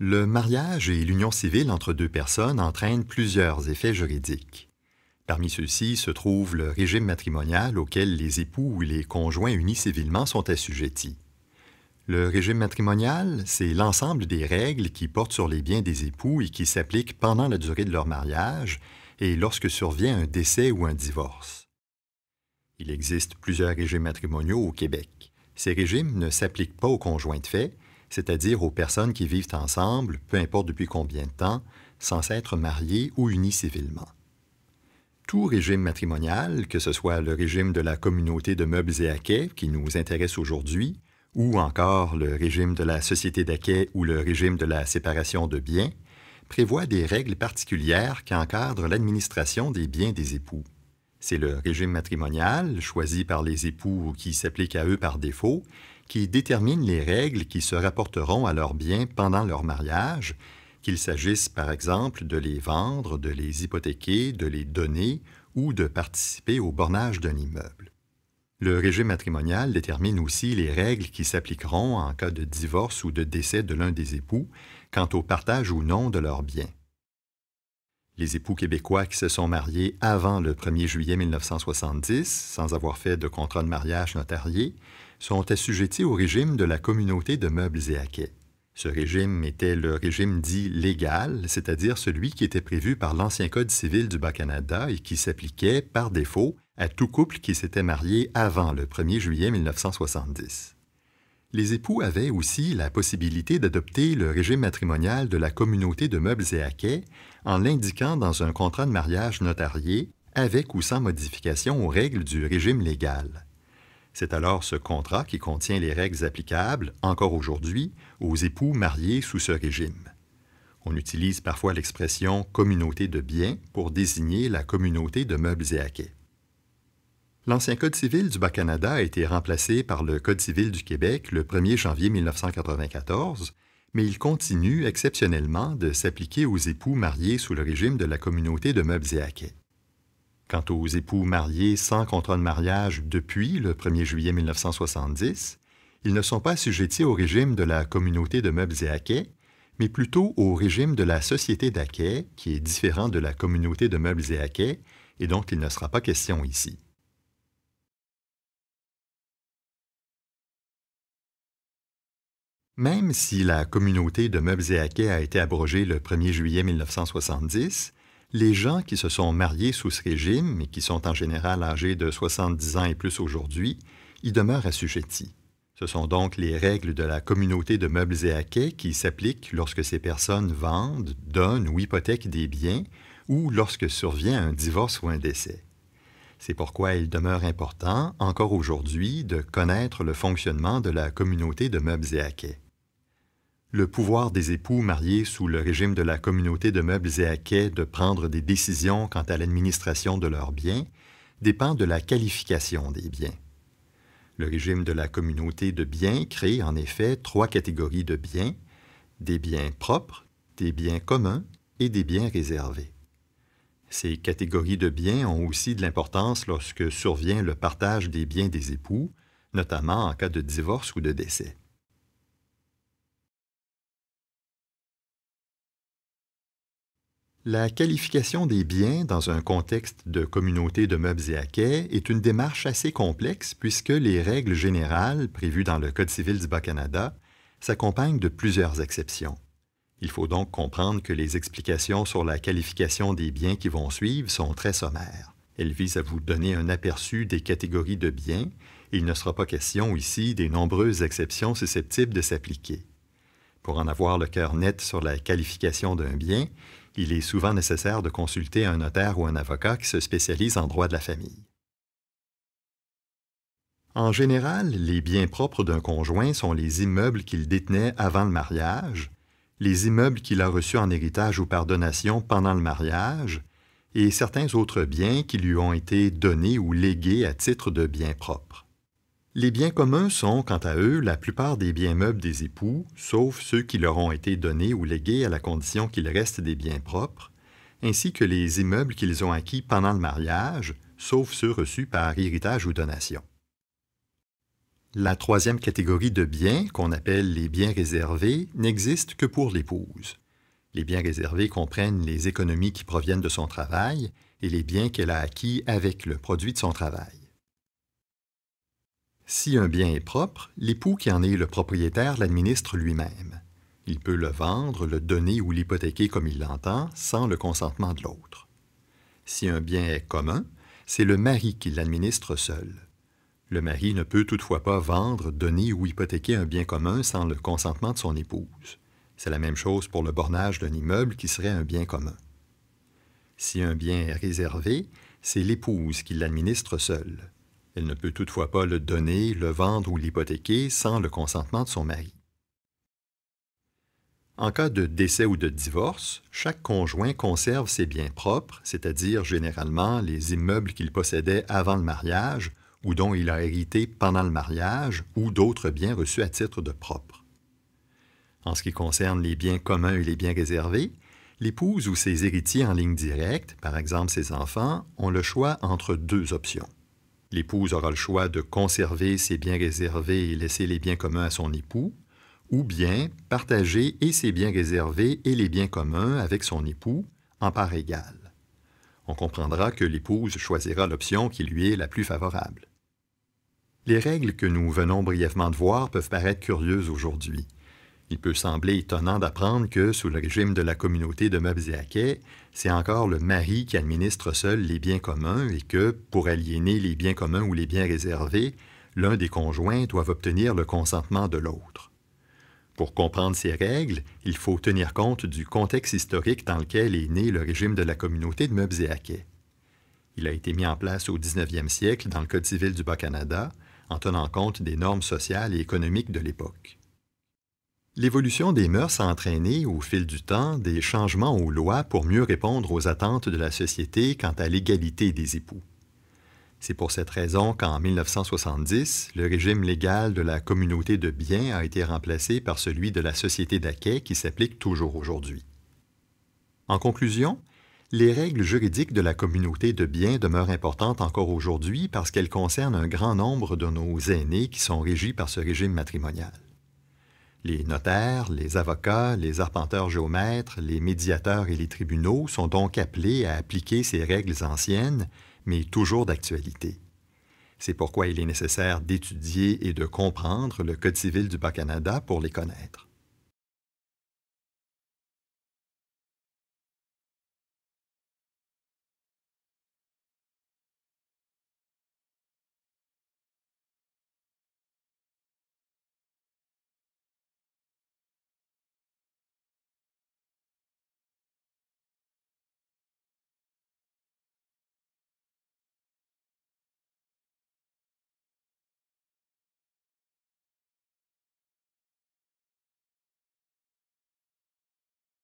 Le mariage et l'union civile entre deux personnes entraînent plusieurs effets juridiques. Parmi ceux-ci se trouve le régime matrimonial auquel les époux ou les conjoints unis civilement sont assujettis. Le régime matrimonial, c'est l'ensemble des règles qui portent sur les biens des époux et qui s'appliquent pendant la durée de leur mariage et lorsque survient un décès ou un divorce. Il existe plusieurs régimes matrimoniaux au Québec. Ces régimes ne s'appliquent pas aux conjoints de fait, c'est-à-dire aux personnes qui vivent ensemble, peu importe depuis combien de temps, sans s'être mariées ou unies civilement. Tout régime matrimonial, que ce soit le régime de la communauté de meubles et haquets qui nous intéresse aujourd'hui, ou encore le régime de la société d'acquets ou le régime de la séparation de biens, prévoit des règles particulières qui encadrent l'administration des biens des époux. C'est le régime matrimonial, choisi par les époux ou qui s'applique à eux par défaut, qui déterminent les règles qui se rapporteront à leurs biens pendant leur mariage, qu'il s'agisse par exemple de les vendre, de les hypothéquer, de les donner ou de participer au bornage d'un immeuble. Le régime matrimonial détermine aussi les règles qui s'appliqueront en cas de divorce ou de décès de l'un des époux quant au partage ou non de leurs biens. Les époux québécois qui se sont mariés avant le 1er juillet 1970, sans avoir fait de contrat de mariage notarié, sont assujettis au régime de la communauté de meubles et haquets. Ce régime était le régime dit légal, c'est-à-dire celui qui était prévu par l'ancien Code civil du Bas-Canada et qui s'appliquait, par défaut, à tout couple qui s'était marié avant le 1er juillet 1970. Les époux avaient aussi la possibilité d'adopter le régime matrimonial de la communauté de meubles et haquets en l'indiquant dans un contrat de mariage notarié avec ou sans modification aux règles du régime légal. C'est alors ce contrat qui contient les règles applicables, encore aujourd'hui, aux époux mariés sous ce régime. On utilise parfois l'expression communauté de biens pour désigner la communauté de meubles et haquets. L'ancien Code civil du Bas-Canada a été remplacé par le Code civil du Québec le 1er janvier 1994, mais il continue exceptionnellement de s'appliquer aux époux mariés sous le régime de la communauté de meubles et haquets. Quant aux époux mariés sans contrat de mariage depuis le 1er juillet 1970, ils ne sont pas assujettis au régime de la communauté de meubles et haquets, mais plutôt au régime de la société d'haquets, qui est différent de la communauté de meubles et haquets, et donc il ne sera pas question ici. Même si la communauté de meubles et haquets a été abrogée le 1er juillet 1970, les gens qui se sont mariés sous ce régime et qui sont en général âgés de 70 ans et plus aujourd'hui y demeurent assujettis. Ce sont donc les règles de la communauté de meubles et haquets qui s'appliquent lorsque ces personnes vendent, donnent ou hypothèquent des biens ou lorsque survient un divorce ou un décès. C'est pourquoi il demeure important, encore aujourd'hui, de connaître le fonctionnement de la communauté de meubles et haquets le pouvoir des époux mariés sous le régime de la communauté de meubles et quai de prendre des décisions quant à l'administration de leurs biens dépend de la qualification des biens. Le régime de la communauté de biens crée en effet trois catégories de biens, des biens propres, des biens communs et des biens réservés. Ces catégories de biens ont aussi de l'importance lorsque survient le partage des biens des époux, notamment en cas de divorce ou de décès. La qualification des biens dans un contexte de communauté de meubles et quais est une démarche assez complexe puisque les règles générales prévues dans le Code civil du Bas-Canada s'accompagnent de plusieurs exceptions. Il faut donc comprendre que les explications sur la qualification des biens qui vont suivre sont très sommaires. Elles visent à vous donner un aperçu des catégories de biens et il ne sera pas question ici des nombreuses exceptions susceptibles de s'appliquer. Pour en avoir le cœur net sur la qualification d'un bien, il est souvent nécessaire de consulter un notaire ou un avocat qui se spécialise en droit de la famille. En général, les biens propres d'un conjoint sont les immeubles qu'il détenait avant le mariage, les immeubles qu'il a reçus en héritage ou par donation pendant le mariage, et certains autres biens qui lui ont été donnés ou légués à titre de biens propres. Les biens communs sont, quant à eux, la plupart des biens meubles des époux, sauf ceux qui leur ont été donnés ou légués à la condition qu'ils restent des biens propres, ainsi que les immeubles qu'ils ont acquis pendant le mariage, sauf ceux reçus par héritage ou donation. La troisième catégorie de biens, qu'on appelle les biens réservés, n'existe que pour l'épouse. Les biens réservés comprennent les économies qui proviennent de son travail et les biens qu'elle a acquis avec le produit de son travail. Si un bien est propre, l'époux qui en est le propriétaire l'administre lui-même. Il peut le vendre, le donner ou l'hypothéquer comme il l'entend, sans le consentement de l'autre. Si un bien est commun, c'est le mari qui l'administre seul. Le mari ne peut toutefois pas vendre, donner ou hypothéquer un bien commun sans le consentement de son épouse. C'est la même chose pour le bornage d'un immeuble qui serait un bien commun. Si un bien est réservé, c'est l'épouse qui l'administre seule. Elle ne peut toutefois pas le donner, le vendre ou l'hypothéquer sans le consentement de son mari. En cas de décès ou de divorce, chaque conjoint conserve ses biens propres, c'est-à-dire généralement les immeubles qu'il possédait avant le mariage ou dont il a hérité pendant le mariage ou d'autres biens reçus à titre de propre. En ce qui concerne les biens communs et les biens réservés, l'épouse ou ses héritiers en ligne directe, par exemple ses enfants, ont le choix entre deux options. L'épouse aura le choix de conserver ses biens réservés et laisser les biens communs à son époux, ou bien partager et ses biens réservés et les biens communs avec son époux en part égale. On comprendra que l'épouse choisira l'option qui lui est la plus favorable. Les règles que nous venons brièvement de voir peuvent paraître curieuses aujourd'hui. Il peut sembler étonnant d'apprendre que, sous le régime de la communauté de Mabzéaquet, c'est encore le mari qui administre seul les biens communs et que, pour aliéner les biens communs ou les biens réservés, l'un des conjoints doit obtenir le consentement de l'autre. Pour comprendre ces règles, il faut tenir compte du contexte historique dans lequel est né le régime de la communauté de meubles et haquets. Il a été mis en place au 19e siècle dans le Code civil du Bas-Canada, en tenant compte des normes sociales et économiques de l'époque. L'évolution des mœurs a entraîné, au fil du temps, des changements aux lois pour mieux répondre aux attentes de la société quant à l'égalité des époux. C'est pour cette raison qu'en 1970, le régime légal de la communauté de biens a été remplacé par celui de la société d'acquet qui s'applique toujours aujourd'hui. En conclusion, les règles juridiques de la communauté de biens demeurent importantes encore aujourd'hui parce qu'elles concernent un grand nombre de nos aînés qui sont régis par ce régime matrimonial. Les notaires, les avocats, les arpenteurs géomètres, les médiateurs et les tribunaux sont donc appelés à appliquer ces règles anciennes, mais toujours d'actualité. C'est pourquoi il est nécessaire d'étudier et de comprendre le Code civil du Bas-Canada pour les connaître.